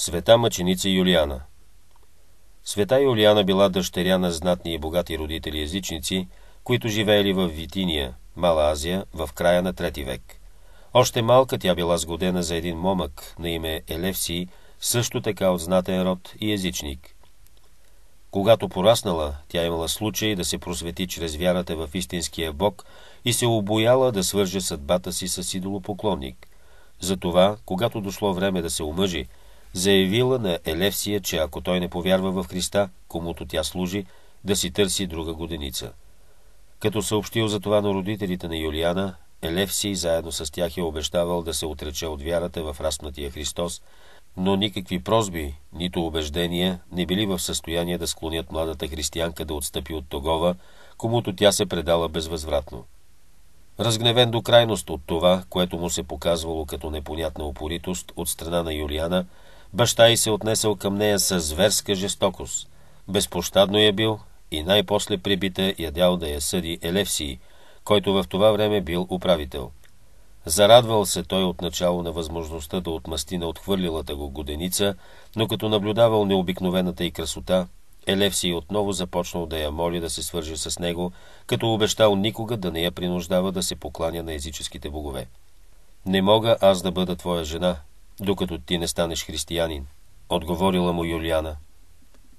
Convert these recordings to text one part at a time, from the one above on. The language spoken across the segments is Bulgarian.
Света мъченица Юлиана Света Юлиана била дъщеря на знатни и богати родители езичници, които живеели в Витиния, Мала Азия, в края на трети век. Още малка тя била сгодена за един момък на име Елевси, също така от знатен род и езичник. Когато пораснала, тя имала случай да се просвети чрез вярата в истинския Бог и се обояла да свърже съдбата си с идолопоклонник. Затова, когато дошло време да се омъжи, заявила на Елевсия, че ако той не повярва в Христа, комуто тя служи, да си търси друга годеница. Като съобщил за това на родителите на Юлиана, Елевсий заедно с тях е обещавал да се отрече от вярата в разпнатия Христос, но никакви прозби, нито убеждения не били в състояние да склонят младата християнка да отстъпи от Тогова, комуто тя се предала безвъзвратно. Разгневен до крайност от това, което му се показвало като непонятна упоритост от страна на Юлиана, Баща й се отнесъл към нея с зверска жестокост. Безпощадно я бил и най-после прибита ядял да я съди Елевсий, който в това време бил управител. Зарадвал се той отначало на възможността да отмъсти на отхвърлилата го годеница, но като наблюдавал необикновената й красота, Елевсий отново започнал да я моли да се свържи с него, като обещал никога да не я принуждава да се покланя на езическите богове. «Не мога аз да бъда твоя жена», докато ти не станеш християнин, отговорила му Юлиана.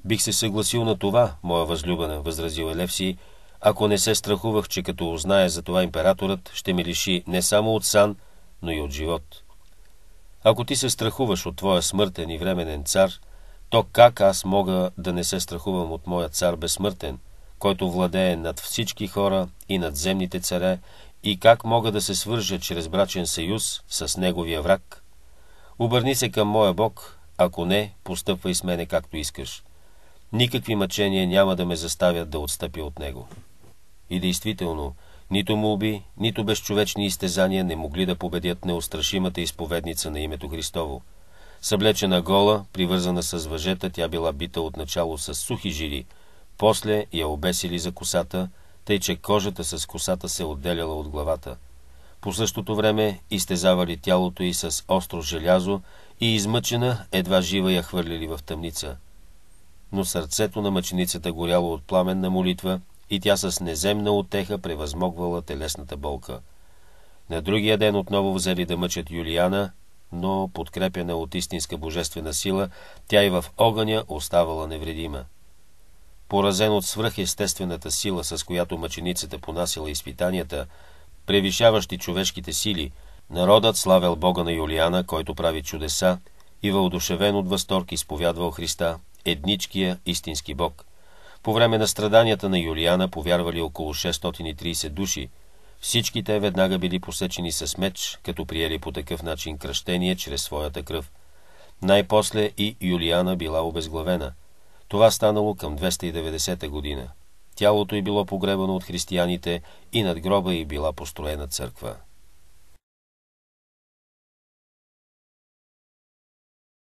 Бих се съгласил на това, моя възлюбена, възразил Елевси, ако не се страхувах, че като узнае за това императорът, ще ме лиши не само от сан, но и от живот. Ако ти се страхуваш от твоя смъртен и временен цар, то как аз мога да не се страхувам от моя цар безсмъртен, който владее над всички хора и над земните царе, и как мога да се свържа чрез брачен съюз с неговия враг? Обърни се към моя Бог, ако не, постъпвай с мене както искаш. Никакви мъчения няма да ме заставят да отстъпя от него. И действително, нито молби, нито безчовечни изтезания не могли да победят неустрашимата изповедница на името Христово. Съблечена гола, привързана с въжета, тя била бита отначало с сухи жили, после я обесили за косата, тъй че кожата с косата се отделяла от главата – по същото време изтезавали тялото й с остро желязо и измъчена, едва жива я хвърлили в тъмница. Но сърцето на мъченицата горяло от пламенна молитва и тя с неземна отеха превъзмогвала телесната болка. На другия ден отново взели да мъчат Юлиана, но, подкрепена от истинска божествена сила, тя и в огъня оставала невредима. Поразен от свръхестествената сила, с която мъченицата понасила изпитанията, превишаващи човешките сили, народът славял Бога на Юлиана, който прави чудеса, и въодушевен от възторг изповядвал Христа, едничкия истински Бог. По време на страданията на Юлиана повярвали около 630 души. Всички те веднага били посечени с меч, като приели по такъв начин кръщение чрез своята кръв. Най-после и Юлиана била обезглавена. Това станало към 290 година. Тялото й било погребано от християните и над гроба й била построена църква.